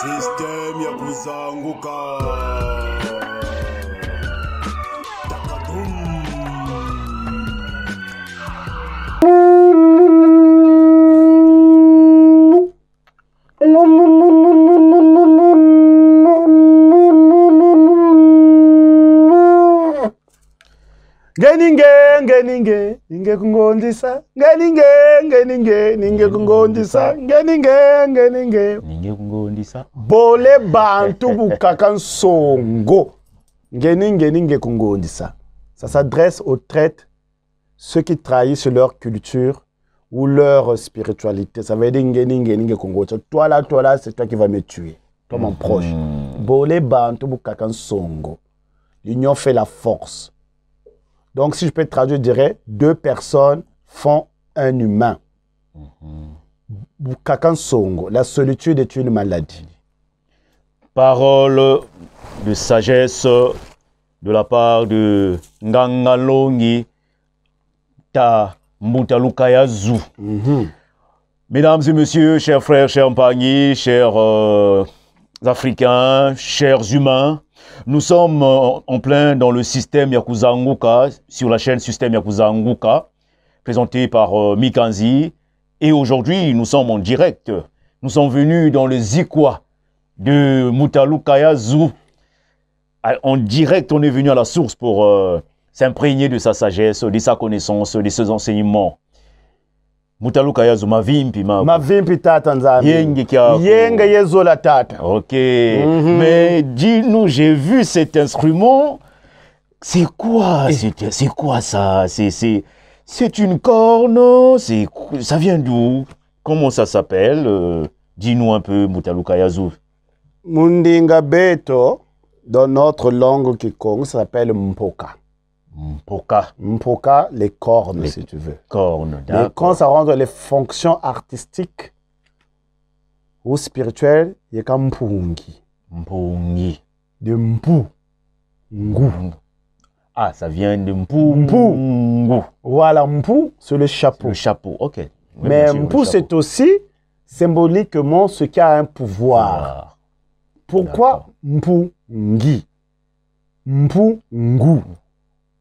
System ya kuzanguka Takadum Ngeninge ngeninge ningekungonzisa ngeninge ngeninge ninge kungondisa ngeninge ngeninge ninge kungondisa bole bantu bukaka nsongo ngeninge ninge kungondisa ça s'adresse aux traites ceux qui trahissent leur culture ou leur spiritualité ça veut dire ngeninge ninge kungondisa toi là toi là c'est toi qui vas me tuer toi mon mm-hmm. proche bole bantu bukaka songo. l'union fait la force donc si je peux traduire je dirais deux personnes font un humain. Mm-hmm. la solitude est une maladie. Parole de sagesse de la part de Ngangalongi Ta Mutalukayazu. Mm-hmm. Mesdames et messieurs, chers frères, chers compagnies, chers euh, Africains, chers humains, nous sommes euh, en plein dans le système Yakuza N'guka, sur la chaîne Système Yakuza Yakuzanguka présenté par euh, Mikanzi. Et aujourd'hui, nous sommes en direct. Nous sommes venus dans le Zikwa de Mutalukayazu. Ah, en direct, on est venu à la source pour euh, s'imprégner de sa sagesse, de sa connaissance, de ses enseignements. ma vie, ma mavimbi tata Yengi yenge Yengi yenge la tata ok mhm. mais dis nous j'ai vu cet instrument c'est quoi c'est quoi ça c'est c'est une corne, c'est ça vient d'où Comment ça s'appelle euh, Dis-nous un peu, Moutalouka Yazouf. Mundinga Beto, dans notre langue Kikong, s'appelle Mpoka. Mpoka. Mpoka, les cornes, si tu veux. Cornes, d'accord. Quand ça rentre les fonctions artistiques ou spirituelles, il y a Mpungi. De mpou ah, ça vient de Mpou. Mpou. Voilà, Mpou, c'est le chapeau. Le chapeau, ok. Mais Mpou, c'est aussi symboliquement ce qui a un pouvoir. Pourquoi Mpou ngi Mpou Ngu.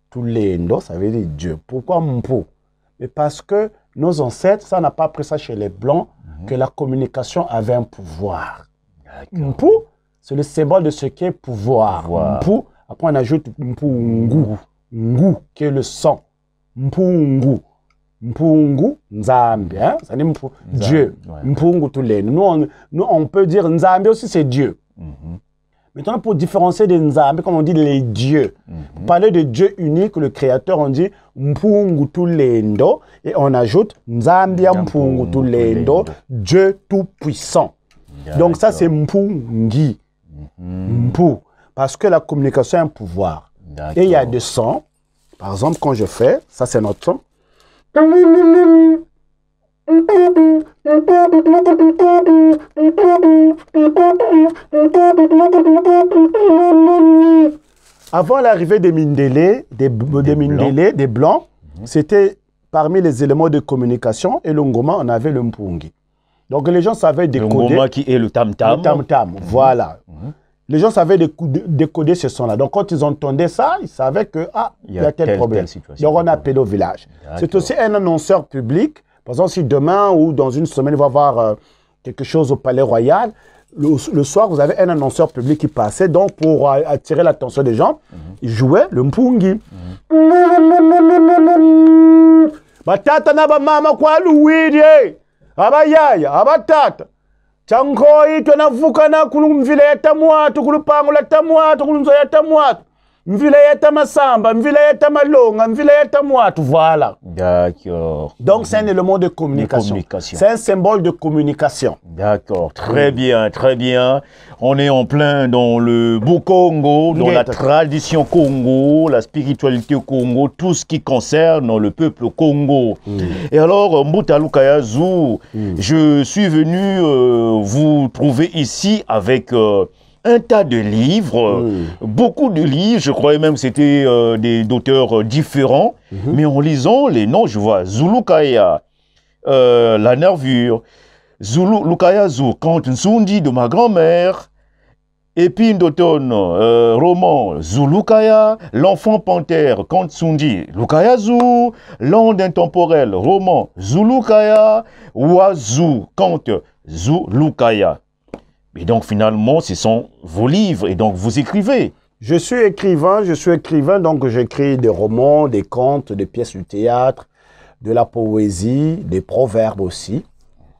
Tous les Ndo, ça veut dire Dieu. Pourquoi Mpou Mais parce que nos ancêtres, ça n'a pas appris ça chez les Blancs, mhm. que la communication avait un pouvoir. Mpou, c'est le symbole de ce qui pouvoir. pouvoir. Mpou, après, on ajoute mpungu, ngu, qui est le sang. Mpungu. Mpungu, Nzambi. Hein? Ça dit mpu, Dieu. Mpungu, tous Nous on, peut dire Nzambi aussi, c'est Dieu. Mhm. Maintenant, pour différencier des Nzambi, comme on dit les dieux, mhm. pour parler de Dieu unique, le Créateur, on dit Mpungu Tulendo et on ajoute Nzambia Mpungu Tulendo, Dieu Tout-Puissant. Donc, ça, c'est Mpungi. Mm parce que la communication est un pouvoir. Et il y a des sons. Par exemple, quand je fais, ça c'est notre son. Avant l'arrivée des Mindélés, des, blancs, mhm. c'était parmi les éléments de communication. Et l'Ongoma, on avait le Mpungi. Donc les gens savaient décoder. Le qui est le tam-tam. tam-tam, mhm. voilà. Mhm. Les gens savaient décoder ce son-là. Donc, quand ils entendaient ça, ils savaient que, ah, il y a, quel problème. Il Donc, on un appel au village. C'est aussi un annonceur public. Par exemple, si demain ou dans une semaine, il va y avoir euh, quelque chose au Palais Royal, le, soir, vous avez un annonceur public qui passait, donc pour euh, attirer l'attention des gens, mhm. il jouait le mpungi. Mm -hmm. cankoyi tona vukana kulumvila ya tamuatu kulupangula kulunzo kulunzoya tamuatu masamba malonga mwatu voilà d'accord donc c'est un élément de communication, c'est un symbole de communication d'accord très bien très bien on est en plein dans le Congo, dans la tradition Congo la spiritualité Congo tout ce qui concerne le peuple Congo hmm. et alors Mbuta Lukayazu hmm. je suis venu euh, vous trouver ici avec euh, un tas de livres, hmm. beaucoup de livres, je croyais même c'était euh, des d'auteurs euh, différents, mhm. mais en lisant les noms, je vois Zulukaya, euh, La Nervure, Zulu Lukaya Zou, de ma grand-mère, Épine d'automne, roman Zulukaya, L'enfant panthère, quand Sundi, Lukaya Zou, L'onde intemporelle, roman Zulukaya, Wazu, Conte Zulukaya. Et donc finalement, ce sont vos livres et donc vous écrivez. Je suis écrivain, je suis écrivain, donc j'écris des romans, des contes, des pièces de théâtre, de la poésie, des proverbes aussi.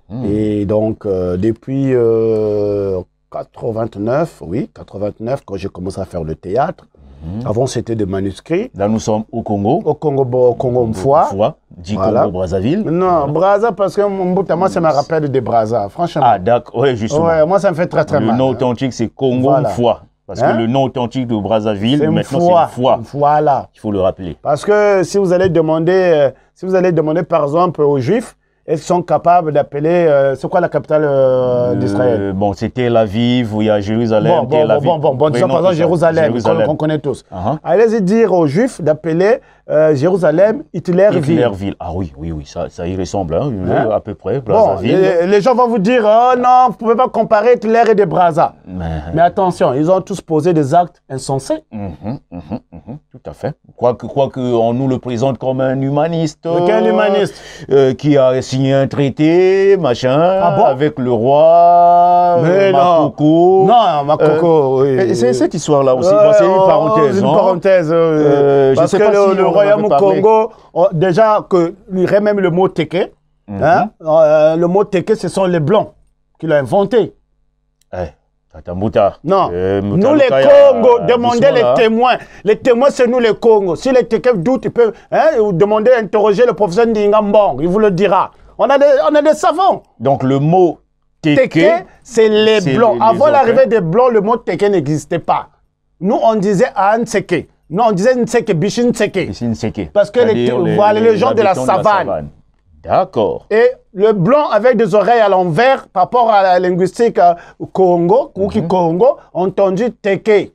Hmm. Et donc euh, depuis 89, euh, oui, 89, quand j'ai commencé à faire le théâtre, Mhm. Avant, c'était des manuscrits. Là, nous sommes au Congo. Au Congo, au Congo Fois. Dit voilà. Congo, Brazzaville. Non, Brazza, parce que moi, ça me rappelle des Brazza, franchement. Ah, d'accord, oui, justement. Ouais, moi, ça me fait très, très mal. Le nom authentique, c'est Congo voilà. Parce que hein? le nom authentique de Brazzaville, maintenant, c'est fois Voilà. Il faut le rappeler. Parce que si vous allez demander, euh, si vous allez demander, par exemple, aux Juifs, est sont capables d'appeler... Euh, c'est quoi la capitale euh, euh, d'Israël Bon, c'était la Aviv, où il y a Jérusalem, bon, bon, Bon, bon, bon, disons par Jérusalem, Jérusalem. qu'on connaît tous. Uh-huh. Allez-y dire aux Juifs d'appeler Jérusalem Hitlerville. Hitlerville, ah oui, oui, oui, ça, ça y ressemble, hein, hein? à peu près, bon, les, gens vont vous dire, oh non, vous ne pouvez pas comparer Hitler et des Brazza. Mais... attention, ils ont tous posé des actes insensés. Mmh, mmh, mmh, tout à fait. quoi que on nous le présente comme un humaniste. Quel humaniste Qui a réussi un traité, machin, ah avec le roi, Non, non hein, Makoko, euh, C'est cette histoire-là aussi. c'est une euh, parenthèse. Une hein. parenthèse. Euh, parce que le, royaume Congo, déjà que même le mot teke. Hein. Mhm. le mot teke, ce sont les blancs qui l'ont inventé. Eh. Non. Eh, nous les Congos, demandez les témoins. Les témoins, c'est nous les Congos. Si les Teke doutent, ils peuvent hein, demander, interroger le professeur Ndingambong. Il vous le dira. On a des, on savants. Donc le mot teke, c'est les blancs. Avant hein. l'arrivée des blancs, le mot teke n'existait pas. Nous, on disait anseke. Non, on disait nseke, bishin Bishin Parce que les, les, gens de la savane. D'accord. Et le blanc avec des oreilles à l'envers, par rapport à la linguistique kongo euh, Congo, mm ont Congo, on teke. Et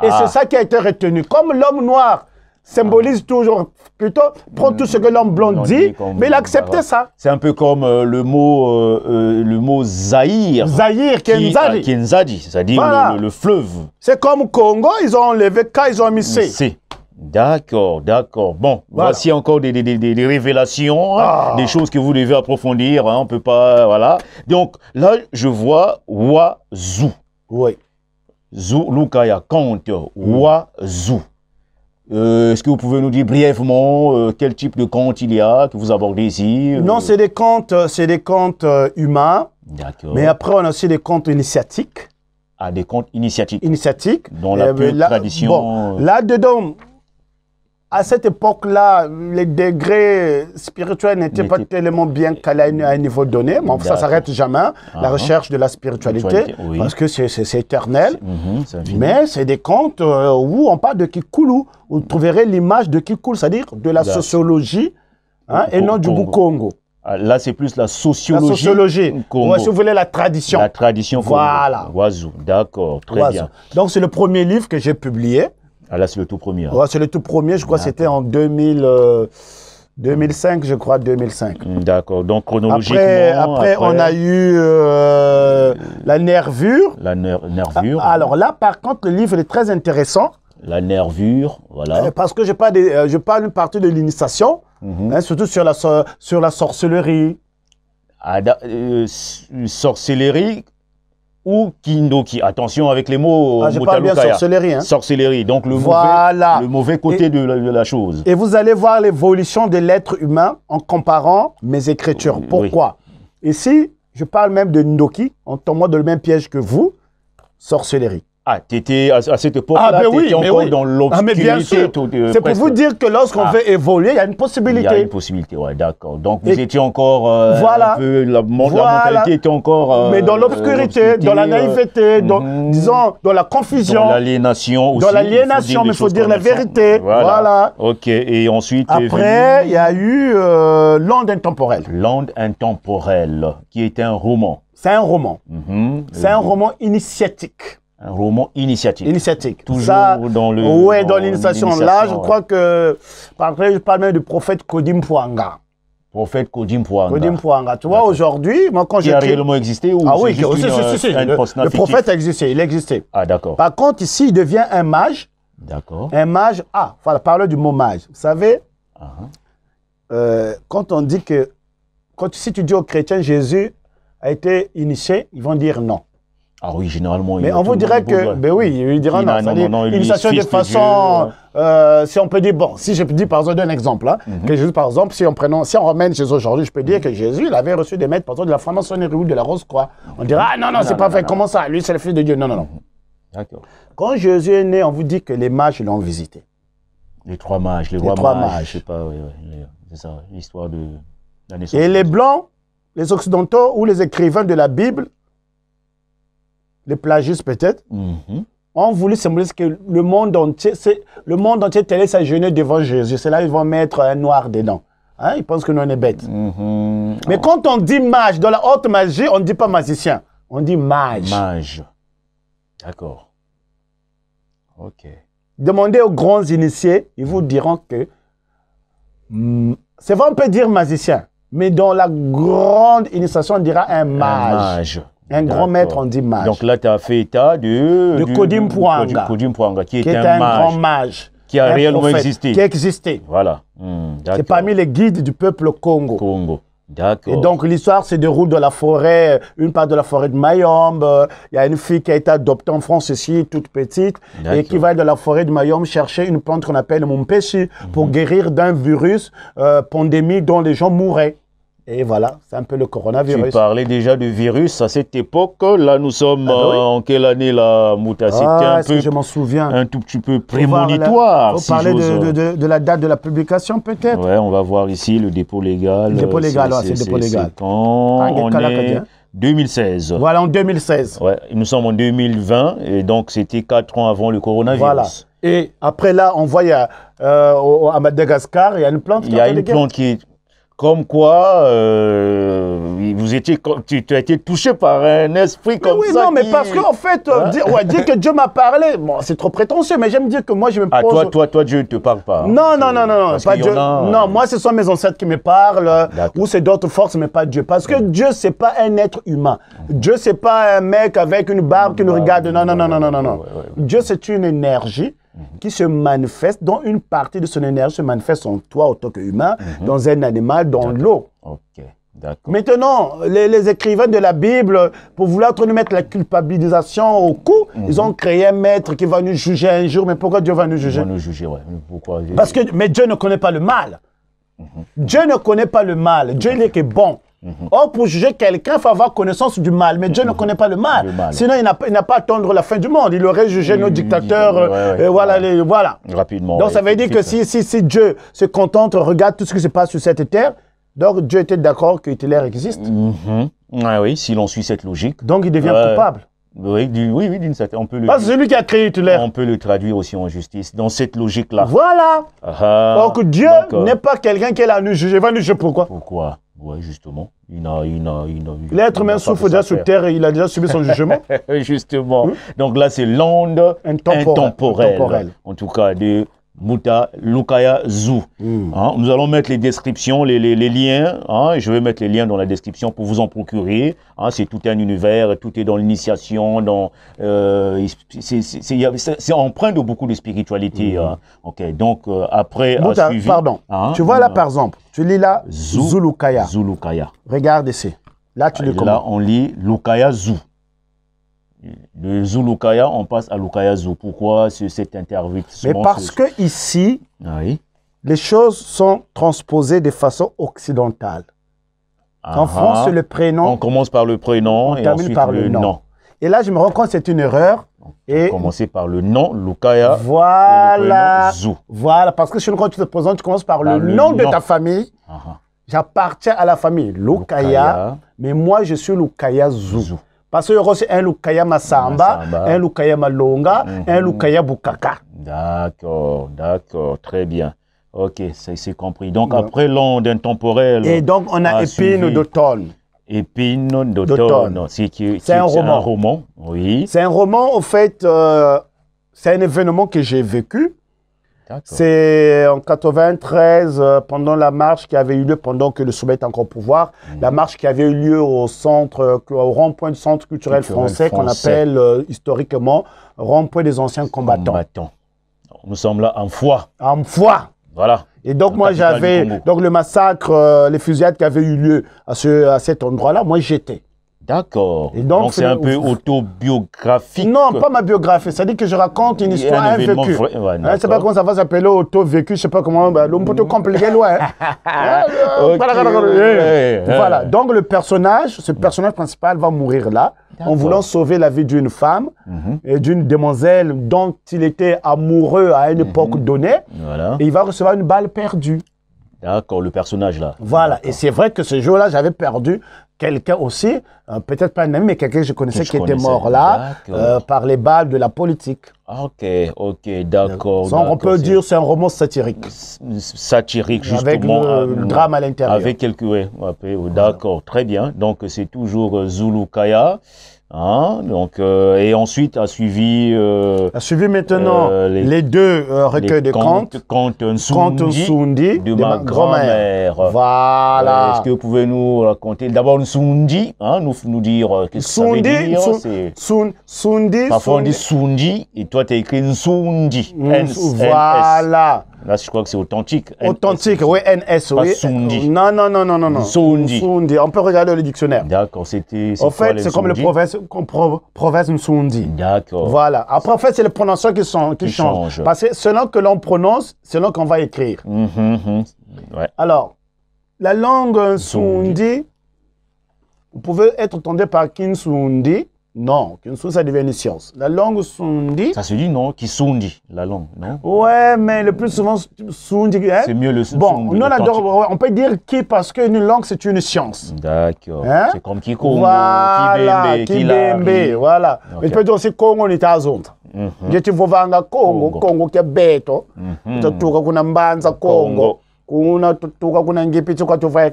ah. c'est ça qui a été retenu. Comme l'homme noir, symbolise ah. toujours, plutôt, prend tout ce que l'homme blond dit, mais il acceptait ça. C'est un peu comme euh, le mot, euh, euh, le mot Zahir. Zahir, Kenzadi. Kenzadi, c'est-à-dire le, fleuve. C'est comme Congo, ils ont enlevé K, ils ont mis C. D'accord, d'accord. Bon, voici encore des, révélations, hein, ah. des choses que vous devez approfondir. Hein, on peut pas, voilà. Donc là, je vois Wazou. Oui. Zou, Lukaya, compte, Wazou. Euh, est-ce que vous pouvez nous dire brièvement euh, quel type de compte il y a que vous abordez ici euh? Non, c'est des comptes, c'est des comptes humains. D'accord. Mais après, on a aussi des comptes initiatiques. Ah, des comptes initiatiques. Initiatiques. Dans la eh ben tradition. Bon, Là-dedans, à cette époque-là, les degrés spirituels n'étaient pas tellement bien calés à un niveau donné, mais ça s'arrête jamais, la ah. recherche de la spiritualité, parce que c'est éternel. Mhm, mais c'est des contes euh, où on parle de Kikulu, vous trouverez l'image de Kikulu, c'est-à-dire de la sociologie hein, et non du Bukongo. Ah, là, c'est plus la sociologie. La sociologie. si vous voulez, la tradition. La tradition. Voilà. Oiseau. D'accord. Très bien. Donc, c'est le premier livre que j'ai publié. Ah là, c'est le tout premier. Hein. c'est le tout premier, je crois c'était en 2000, 2005, euh, je crois, 2005. Hmm, d'accord, donc chronologiquement. Après, on a eu euh, la nervure. La nervure. Ah, alors là, par contre, le livre est très intéressant. La nervure, voilà. Euh, parce que je parle, je parle une partie de l'initiation, mhm. hein, surtout sur la, sur la sorcellerie. Ah, une sorcellerie ou Kindoki. Attention avec les mots. Ah, je bien sorcellerie. Hein. Sorcellerie, donc le, mauvais, le mauvais côté de, la, chose. Et vous allez voir l'évolution de l'être humain en comparant mes écritures. Pourquoi Ici, je parle même de Ndoki, en moi dans le même piège que vous, sorcellerie. Ah, tu à, à, cette époque-là, ah, ben encore dans ah, l'obscurité. c'est pour vous dire que lorsqu'on veut ah. évoluer, il y a une possibilité. Il y a une possibilité, oui, d'accord. Donc vous étiez encore euh, voilà. un peu, la, mentalité était encore... Euh, mais dans l'obscurité, dans la euh, naïveté, dans, mhm. disons, dans la confusion. Dans l'aliénation aussi. Dans l'aliénation, mais il faut dire la vérité. Voilà. OK. Et ensuite... Après, il y a eu L'onde intemporelle. L'onde intemporelle, qui est un roman. C'est un roman. Mhm. C'est un roman initiatique un roman initiatique. Initiatique. Toujours dans l'initiation. Là, je crois que. Par exemple, je parle même du prophète Kodim Pouanga. Prophète Kodim Pouanga. Kodim Pouanga. Tu vois, aujourd'hui, moi, quand j'ai. Il a réellement existé Ah oui, juste si, le, le prophète existé. il existait. Ah, d'accord. Par contre, ici, il devient un mage. D'accord. Un mage. Ah, il faut parler du mot mage. Vous savez, ah, hein. euh, quand on dit que. Quand, si tu dis aux chrétiens, Jésus a été initié, ils vont dire non. Ah oui, généralement. Mais on vous dirait que, ben oui, il dira non, il, de façon, euh. Euh, si on peut dire, bon, si je dis par exemple d'un exemple, hein, mhm. par exemple, si on prenons, si on ramène Jésus aujourd'hui, je peux dire que Jésus, il avait reçu des maîtres, par exemple, de la franc-maçonnerie ou de la Rose-Croix. On dira, ah non, non, c'est pas vrai, comment ça, lui, c'est le fils de Dieu. Non, non, non. D'accord. Quand Jésus est né, on vous dit que les mages l'ont visité. Les trois mages, les, les trois mages, je Je sais pas, oui, oui, c'est ça, l'histoire de la naissance. Et les blancs, les occidentaux ou les écrivains de la Bible les plagistes peut-être, mhm. ont voulu sembler que le monde entier, le monde entier devant Jésus. C'est là qu'ils vont mettre un noir dedans. Hein, ils pensent que nous, on est bêtes. Mhm. Mais ah. quand on dit mage, dans la haute magie, on ne dit pas magicien. On dit mage. Mage. D'accord. Ok. Demandez aux grands initiés, ils vous diront que mm. c'est vrai, on peut dire magicien, mais dans la grande initiation, on dira un mage. Un mage un grand maître en mage. Donc là, tu as fait état de... De du, Kodim Kodim qui, qui est, un, grand mage. Qui a réellement existé. Qui a existé. Voilà. c'est hmm, parmi les guides du peuple Congo. Congo. D'accord. Et donc l'histoire se déroule dans la forêt, une part de la forêt de Mayombe. Il y a une fille qui a été adoptée en France ici, toute petite, et qui va dans la forêt de Mayombe chercher une plante qu'on appelle Mumpeshi pour mhm. guérir d'un virus euh, pandémie dont les gens mouraient. Et voilà, c'est un peu le coronavirus. Tu parlais déjà du virus à cette époque. Là, nous sommes ah, bah euh, en quelle année la Mouta ah, un peu, je m'en souviens. Un tout petit peu prémonitoire. On si parlait de, la date de la publication, peut-être. Oui, on va voir ici le dépôt légal. Le dépôt légal, c'est le dépôt légal. Quand hein, on est 2016. Voilà, en 2016. Ouais, nous sommes en 2020 et donc c'était quatre ans avant le coronavirus. Voilà. Et après là, on voit euh, à Madagascar, il y a une plante. Il y a une plante qui comme quoi euh, vous étiez, tu, as été touché par un esprit comme mais oui, ça. Oui, non, mais parce qu'en fait, euh, hein dire, que Dieu m'a parlé, bon, c'est trop prétentieux, mais j'aime dire que moi, je me ah, pose... Ah, toi, toi, toi, Dieu ne te parle pas. Hein, non, non, non, non, non, pas Dieu. Non, moi, ce sont mes ancêtres qui me parlent, ou c'est d'autres forces, mais pas Dieu. Parce que Dieu, Dieu, c'est pas un être humain. Dieu, c'est pas un mec avec une barbe qui nous regarde. Non, non, non, non, non, non. non. Dieu, c'est une énergie. Mhm. qui se manifeste, dont une partie de son énergie se manifeste en toi en tant humain, mhm. dans un animal, dans l'eau. Ok. Maintenant, les, écrivains de la Bible, pour vouloir nous mettre la culpabilisation au cou, mhm. ils ont créé un maître qui va nous juger un jour. Mais pourquoi Dieu va nous juger Il nous juger, Pourquoi Parce que, mais Dieu ne connaît pas le mal. Dieu ne connaît pas le mal. Dieu, n'est est que bon. Mhm. Or, pour juger quelqu'un, il faut avoir connaissance du mal. Mais Dieu ne mhm. connaît pas le mal. Sinon, il n'a pas à attendre la fin du monde. Il aurait jugé nos mhm. dictateurs. Euh, voilà, voilà. Rapidement. Donc, ça veut dire que si, si, si Dieu se contente, regarde tout ce qui se passe sur cette terre, donc Dieu était d'accord que Hitler existe. ah oui, si l'on suit cette logique. Donc il devient coupable. Oui, oui, d'une certaine. On peut le. c'est celui qui a créé Hitler. On peut le traduire aussi en justice dans cette logique-là. Voilà. Donc ah ah. Dieu n'est pas quelqu'un qui est là nous juger. Va nous juger pourquoi Pourquoi oui, justement. Il a, il a, il a, L'être humain souffre déjà sur terre et il a déjà subi son jugement. justement. Mmh. Donc là, c'est l'onde intemporelle. En tout cas, de Mouta Lukaya Zou. Hmm. Hein, nous allons mettre les descriptions, les, les, liens. Hein, je vais mettre les liens dans la description pour vous en procurer. Hein, c'est tout un univers, tout est dans l'initiation, dans c'est empreint de beaucoup de spiritualité. Hmm. Ok, donc euh, après Mouta, pardon. tu vois là euh, par exemple, tu lis là Zou, Zulukaya. Zulukaya. Regarde ici. Là tu Là on lit Lukaya Zou de Zulukaya, on passe à Zou. Pourquoi cette interview Mais parce que ici, ah les choses sont transposées de façon occidentale. en France, le prénom. On commence par le prénom on et termine ensuite par le, nom. Et là, je me rends compte que c'est une erreur. et commencer par le nom, Lukaya. Voilà. Zou. Voilà, parce que chez quand tu te présentes, tu commences par, le, nom, de ta famille. J'appartiens à la famille Lukaya, mais moi, je suis Lukaya Zou parce que c'est un Lukaya Massamba, masamba, un Lukaya Malonga, un mhm. Lukaya Bukaka. D'accord, d'accord, très bien. Ok, c'est compris. Donc après l'onde intemporelle. Et donc on a, Épine d'automne. Épine d'automne. C'est un roman. Oui. C'est un roman, en fait, euh, c'est un événement que j'ai vécu. C'est en 93, euh, pendant la marche qui avait eu lieu, pendant que le sommet est encore au pouvoir, mhm. la marche qui avait eu lieu au centre, euh, au rond-point du centre culturel, français, qu'on appelle euh, historiquement rond-point des anciens combattants. Nous sommes là en foi. En foi. Voilà. Et donc, moi, j'avais. Donc, le massacre, les fusillades qui avaient eu lieu à, à cet endroit-là, moi, j'étais. D'accord. donc, c'est un peu autobiographique. Non, pas ma biographie. C'est-à-dire que je raconte une histoire, un, vécu. je ne sais pas comment ça va s'appeler auto-vécu. Je ne sais pas comment. Bah, peut te compliquer loin. Voilà. Donc, le personnage, ce mm. personnage principal va mourir là en voulant sauver la vie d'une femme mm-hmm. et d'une demoiselle dont il était amoureux à une époque mm-hmm. donnée. Et il va recevoir une balle perdue. D'accord, le personnage là. Voilà, et c'est vrai que ce jour-là, j'avais perdu quelqu'un aussi, euh, peut-être pas un ami, mais quelqu'un que je connaissais qui était mort là, euh, par les balles de la politique. Ok, ok, d'accord. On peut dire c'est un roman satirique. Satirique, justement. Avec le, euh, drame à l'intérieur. Avec quelques, oui, d'accord, très bien. Donc c'est toujours Zulu Kaya. Hein, donc, euh, et ensuite a suivi. Euh, a suivi maintenant euh, les, deux euh, recueils de contes. Contes Nsundi, de, de, ma, grand-mère. Euh, voilà. Est-ce que vous pouvez nous raconter D'abord Nsundi, hein, nous, nous dire euh, qu'est-ce que ça veut dire Sun, Sundi. Parfois on dit Sundi et toi tu as écrit Nsundi. Mmh, voilà. Là, je crois que c'est authentique. Authentique, oui, NS, oui. Soundi. Non, non, non, non, non. Sundi. Sundi. On peut regarder le dictionnaire. D'accord, c'était. En fait, c'est comme le proverbe Sundi. D'accord. Voilà. Après, en fait, c'est les prononciations qui, sont, qui, changent. Change. Parce que selon que l'on prononce, selon qu'on va écrire. Hum, hum, hum. Alors, la langue Soundi, vous pouvez être entendu par Kinsundi non, ça devient une science. La langue Sundi. Ça se dit non, qui sundi la langue, non Ouais, mais le plus souvent, Sundi. Hein? C'est mieux le Bon, sundi, on, on peut dire qui parce qu'une langue, c'est une science. D'accord. Hein? C'est comme qui Kikongo, qui Kibembe, qui Voilà. Mais tu peux dire aussi Congo, nest Mm zonde, mhm. Je te vois Congo, Congo, Congo, qui est bête, mhm. tu tu Congo, Congo, Congo, kuna tuka kuna ngipichi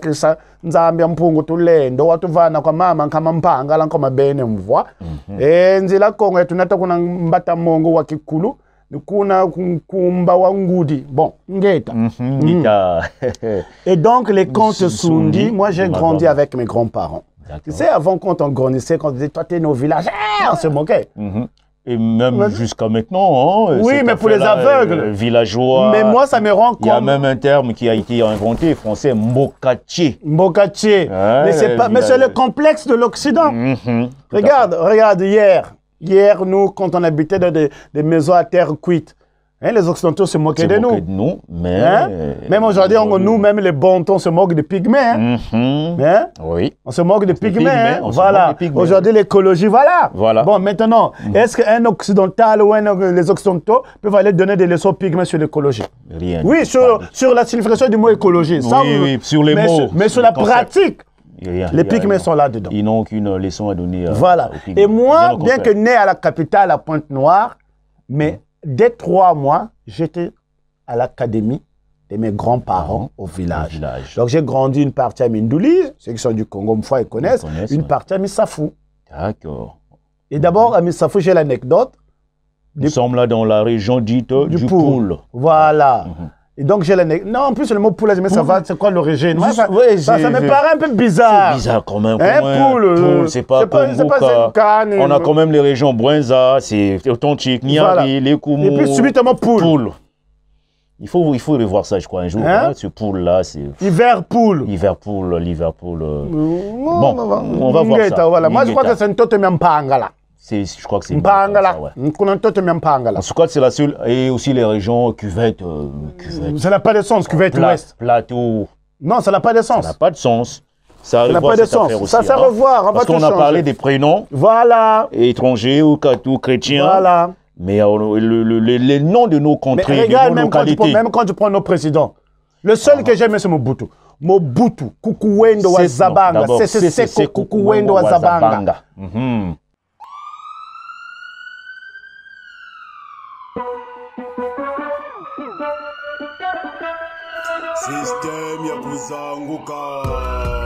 krisa nzambi mphungu tulendo watuvana kwa mama nkhama mphanga la nkoma bene mvwa mm -hmm. e nzila kongo yatunata kuna mbata mongo wa kikulu kuna kumba wa ngudi bon ngeta mhm, mm -hmm. mm. et donc les contes sundi moi j'ai grandi avec mes grands-parents tu sais avant quand on grandissait quand on disait toi t'es nos villages eh, on se moquait -hmm. Et même jusqu'à maintenant, hein, Oui, mais pour les aveugles. Euh, villageois. Mais moi, ça me rend compte. Il y a même un terme qui a été inventé français, mocatier. Mocatier. mais c'est le complexe de l'Occident. Mhm, regarde, regarde, hier. Hier, nous, quand on habitait dans des, des maisons à terre cuite, Hein, les Occidentaux se moquaient de nous. Hein? Même aujourd'hui, nous même les Bontons, se moquent des pygmées. Hein. Mm-hmm. Oui. On se moque des pygmées. Voilà. Aujourd'hui, l'écologie, voilà. Bon, maintenant, mm-hmm. est-ce qu'un Occidental ou un, les Occidentaux peuvent aller donner des leçons aux pygmées sur l'écologie Rien. Oui, sur, sur, la signification du mot écologie. oui, euh, sur les mots. mais sur, la pratique. les pygmées sont là-dedans. Ils n'ont aucune leçon à donner. Euh, voilà. Et moi, bien que né à la capitale, à Pointe-Noire, mais dès trois mois, j'étais à l'académie de mes grands-parents mhm. au village. Donc j'ai grandi une partie à Mindouli, ceux qui sont du Congo, fois ils connaissent, une partie à Misafou. D'accord. Et d'abord, à Misafou, j'ai l'anecdote. Nous sommes là dans la région dite du, du Voilà. Mhm. Et donc j'ai la Non, en plus le mot poule, mais ça va, c'est quoi l'origine ouais, ça, ouais, ça, me paraît un peu bizarre. C'est bizarre quand même. Hein, poule, euh, poule c'est pas, pas, On a euh. quand même les régions Brunza, c'est authentique, Niari, les Koumou. Et puis subitement poule. Il faut, il faut revoir ça, je crois, un jour. Hein? ce poule-là, c'est... Hiver poule, Liverpool. poule. Euh. Bon, on va voir ça. Moi, je crois que c'est un totem en là je crois que c'est Mpangala. tout cas, c'est la seule. Et aussi les régions cuvette. Euh, cuvette. Ça n'a pas de sens, cuvette Pla ouest. Plateau. Non, ça n'a pas de sens. Ça n'a pas de sens. Ça n'a pas de sens. Aussi, ça ça à revoir. On Parce qu'on a parlé des prénoms. Voilà. Étrangers ou, chrétiens. Voilà. Mais euh, le, les noms de nos contrées, de nos même localités. Quand tu, même quand tu prends nos présidents. Le seul que j'aime, c'est Mobutu. Mobutu, Kukuwendo wa Zabanga. C'est c'est wa Zabanga. Mhm. System ya kuzanguka